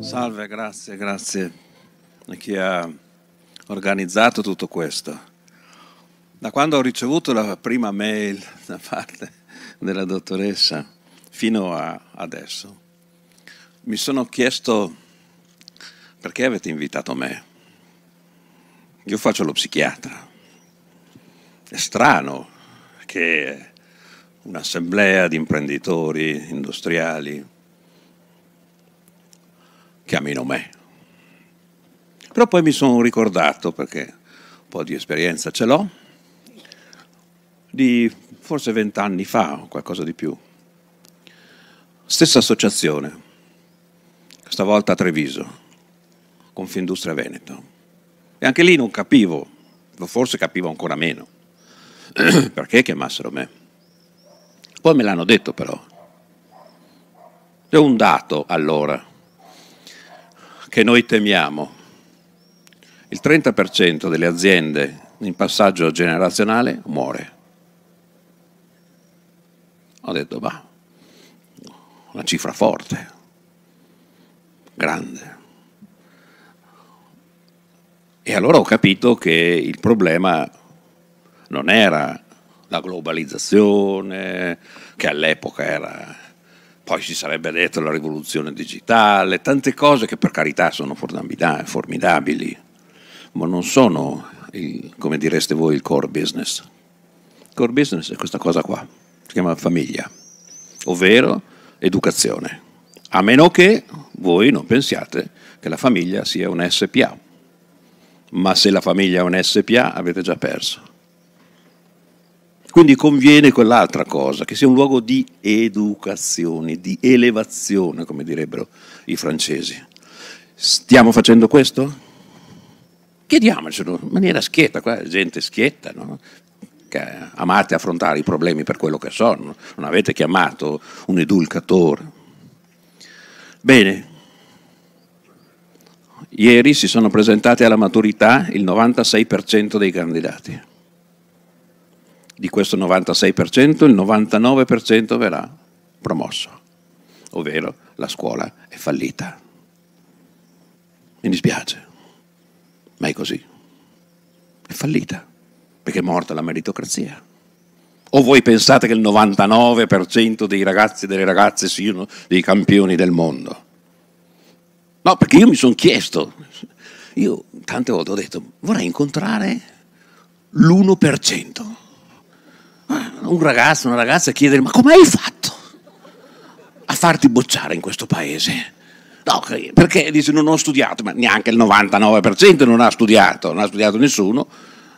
Salve, grazie, grazie a chi ha organizzato tutto questo. Da quando ho ricevuto la prima mail da parte della dottoressa fino a adesso, mi sono chiesto perché avete invitato me. Io faccio lo psichiatra. È strano che un'assemblea di imprenditori industriali chiamino me. Però poi mi sono ricordato, perché un po' di esperienza ce l'ho, di forse vent'anni fa o qualcosa di più. Stessa associazione, questa volta a Treviso, Confindustria Veneto. E anche lì non capivo, forse capivo ancora meno, perché chiamassero me. Poi me l'hanno detto però. C'è un dato allora che noi temiamo. Il 30% delle aziende in passaggio generazionale muore. Ho detto, bah, una cifra forte, grande. E allora ho capito che il problema non era la globalizzazione, che all'epoca era poi si sarebbe detto la rivoluzione digitale, tante cose che per carità sono formidabili, ma non sono, il, come direste voi, il core business. Il core business è questa cosa qua, si chiama famiglia, ovvero educazione, a meno che voi non pensiate che la famiglia sia un SPA. Ma se la famiglia è un SPA avete già perso quindi conviene quell'altra cosa, che sia un luogo di educazione, di elevazione, come direbbero i francesi. Stiamo facendo questo? Chiediamocelo in maniera schietta, qua gente schietta, no? che amate affrontare i problemi per quello che sono, non avete chiamato un edulcatore. Bene, ieri si sono presentati alla maturità il 96% dei candidati di questo 96% il 99% verrà promosso, ovvero la scuola è fallita. Mi dispiace, ma è così. È fallita, perché è morta la meritocrazia. O voi pensate che il 99% dei ragazzi e delle ragazze siano dei campioni del mondo? No, perché io mi sono chiesto, io tante volte ho detto, vorrei incontrare l'1%. Eh, un ragazzo, una ragazza chiedere ma come hai fatto a farti bocciare in questo paese? No, perché dice non ho studiato, ma neanche il 99% non ha studiato, non ha studiato nessuno.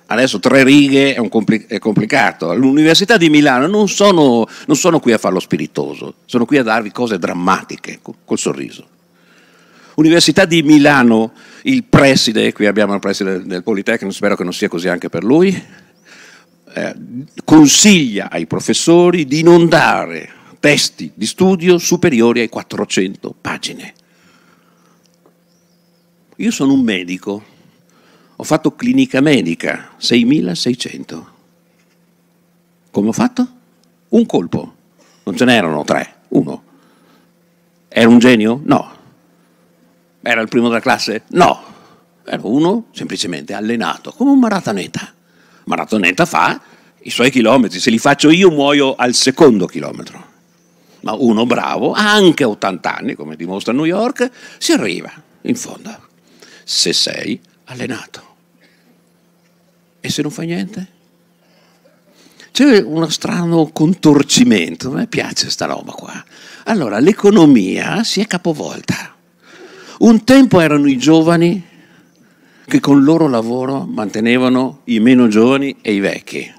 Adesso tre righe è, compli- è complicato. All'Università di Milano non sono, non sono qui a farlo spiritoso, sono qui a darvi cose drammatiche, col, col sorriso. Università di Milano, il preside, qui abbiamo il preside del Politecnico, spero che non sia così anche per lui, eh, consiglia ai professori di non dare testi di studio superiori ai 400 pagine. Io sono un medico, ho fatto clinica medica, 6.600. Come ho fatto? Un colpo, non ce n'erano tre, uno. Era un genio? No. Era il primo della classe? No. Era uno semplicemente allenato, come un marataneta maratoneta fa i suoi chilometri, se li faccio io muoio al secondo chilometro. Ma uno bravo, anche a 80 anni, come dimostra New York, si arriva in fondo, se sei allenato. E se non fai niente? C'è uno strano contorcimento, a me piace sta roba qua. Allora, l'economia si è capovolta. Un tempo erano i giovani che con il loro lavoro mantenevano i meno giovani e i vecchi.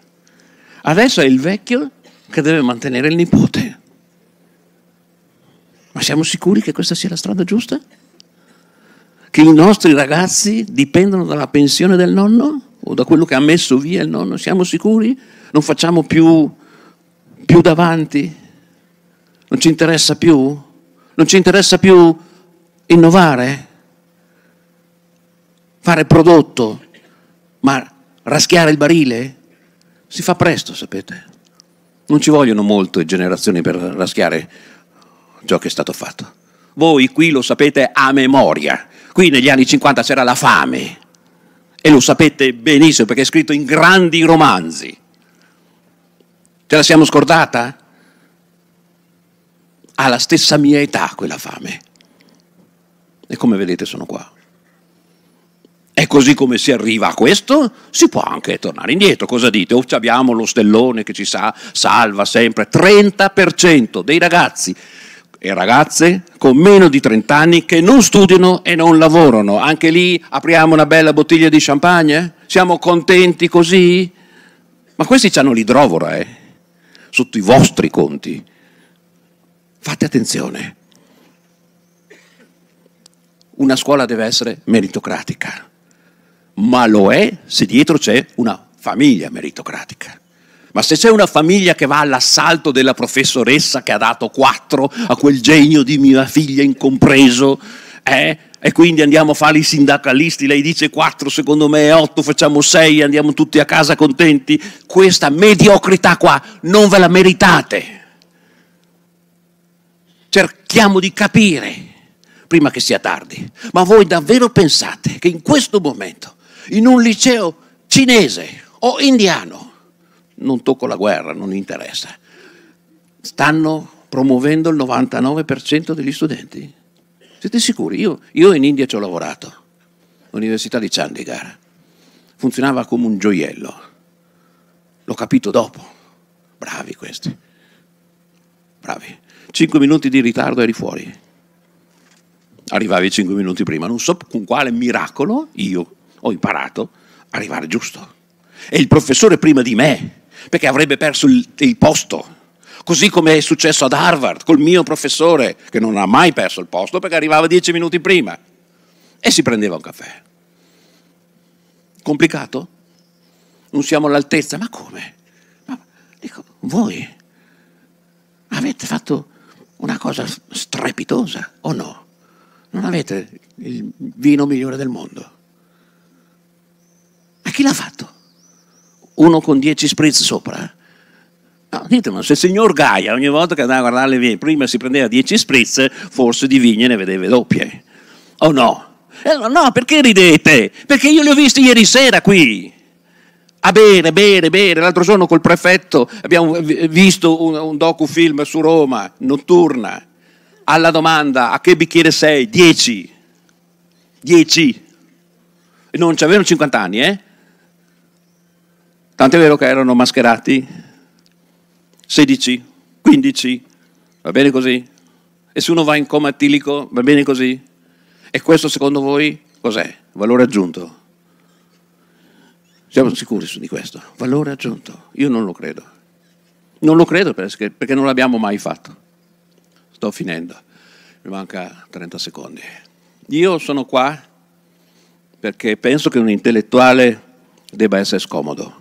Adesso è il vecchio che deve mantenere il nipote. Ma siamo sicuri che questa sia la strada giusta? Che i nostri ragazzi dipendono dalla pensione del nonno o da quello che ha messo via il nonno? Siamo sicuri? Non facciamo più, più davanti? Non ci interessa più? Non ci interessa più innovare? fare prodotto, ma raschiare il barile si fa presto, sapete. Non ci vogliono molte generazioni per raschiare ciò che è stato fatto. Voi qui lo sapete a memoria. Qui negli anni 50 c'era la fame. E lo sapete benissimo perché è scritto in grandi romanzi. Ce la siamo scordata? Ha la stessa mia età quella fame. E come vedete sono qua. E così come si arriva a questo, si può anche tornare indietro. Cosa dite? O abbiamo lo stellone che ci sa, salva sempre. 30% dei ragazzi e ragazze con meno di 30 anni che non studiano e non lavorano. Anche lì apriamo una bella bottiglia di champagne? Siamo contenti così? Ma questi hanno l'idrovora, eh? Sotto i vostri conti. Fate attenzione. Una scuola deve essere meritocratica ma lo è se dietro c'è una famiglia meritocratica. Ma se c'è una famiglia che va all'assalto della professoressa che ha dato 4 a quel genio di mia figlia incompreso, eh, e quindi andiamo a fare i sindacalisti, lei dice 4, secondo me è 8, facciamo 6, andiamo tutti a casa contenti, questa mediocrità qua non ve la meritate. Cerchiamo di capire prima che sia tardi. Ma voi davvero pensate che in questo momento in un liceo cinese o indiano. Non tocco la guerra, non interessa. Stanno promuovendo il 99% degli studenti? Siete sicuri? Io, io in India ci ho lavorato, all'università di Chandigarh. Funzionava come un gioiello. L'ho capito dopo. Bravi questi. Bravi. Cinque minuti di ritardo eri fuori. Arrivavi cinque minuti prima. Non so con quale miracolo io ho imparato a arrivare giusto. E il professore prima di me, perché avrebbe perso il, il posto. Così come è successo ad Harvard col mio professore, che non ha mai perso il posto perché arrivava dieci minuti prima e si prendeva un caffè. Complicato? Non siamo all'altezza? Ma come? Ma, dico, voi avete fatto una cosa strepitosa o no? Non avete il vino migliore del mondo? A chi l'ha fatto? Uno con dieci spritz sopra? No, ditemelo, se il signor Gaia ogni volta che andava a guardare le vigne, prima si prendeva dieci spritz, forse di vigne ne vedeva doppie. O no? Eh, no, perché ridete? Perché io li ho visti ieri sera qui a ah, bere, bere, bere. L'altro giorno col prefetto abbiamo visto un, un docufilm su Roma, notturna. Alla domanda, a che bicchiere sei? 10. 10. Non ci avevano 50 anni, eh? Tant'è vero che erano mascherati 16, 15, va bene così? E se uno va in coma attilico, va bene così? E questo secondo voi cos'è? Valore aggiunto? Siamo sicuri di questo? Valore aggiunto? Io non lo credo. Non lo credo perché, perché non l'abbiamo mai fatto. Sto finendo, mi manca 30 secondi. Io sono qua perché penso che un intellettuale debba essere scomodo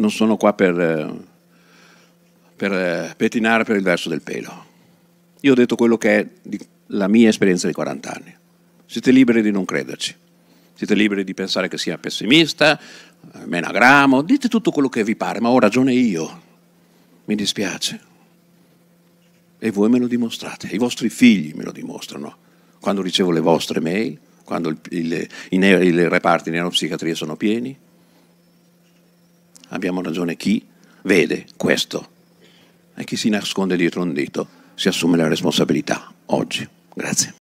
non sono qua per, eh, per eh, pettinare per il verso del pelo. Io ho detto quello che è la mia esperienza di 40 anni. Siete liberi di non crederci, siete liberi di pensare che sia pessimista, eh, menagramo, dite tutto quello che vi pare, ma ho ragione io. Mi dispiace. E voi me lo dimostrate, i vostri figli me lo dimostrano. Quando ricevo le vostre mail, quando i reparti di neuropsichiatria sono pieni, abbiamo ragione chi vede questo e chi si nasconde dietro un dito si assume la responsabilità oggi. Grazie.